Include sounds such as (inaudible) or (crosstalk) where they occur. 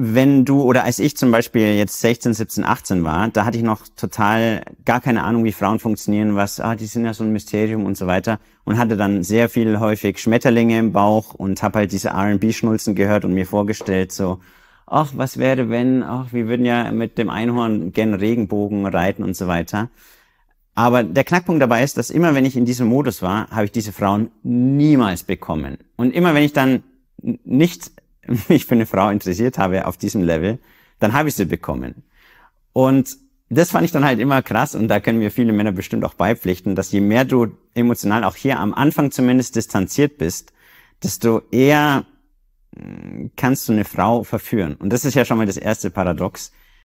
wenn du oder als ich zum Beispiel jetzt 16, 17, 18 war, da hatte ich noch total gar keine Ahnung, wie Frauen funktionieren, was, ah, die sind ja so ein Mysterium und so weiter und hatte dann sehr viel häufig Schmetterlinge im Bauch und habe halt diese R&B-Schnulzen gehört und mir vorgestellt so, ach, was wäre wenn, ach, wir würden ja mit dem Einhorn gern Regenbogen reiten und so weiter. Aber der Knackpunkt dabei ist, dass immer wenn ich in diesem Modus war, habe ich diese Frauen niemals bekommen. Und immer wenn ich dann nicht mich (laughs) für eine Frau interessiert habe auf diesem Level, dann habe ich sie bekommen. Und das fand ich dann halt immer krass und da können mir viele Männer bestimmt auch beipflichten, dass je mehr du emotional auch hier am Anfang zumindest distanziert bist, desto eher hm, kannst du eine Frau verführen. Und das ist ja schon mal das erste Paradox,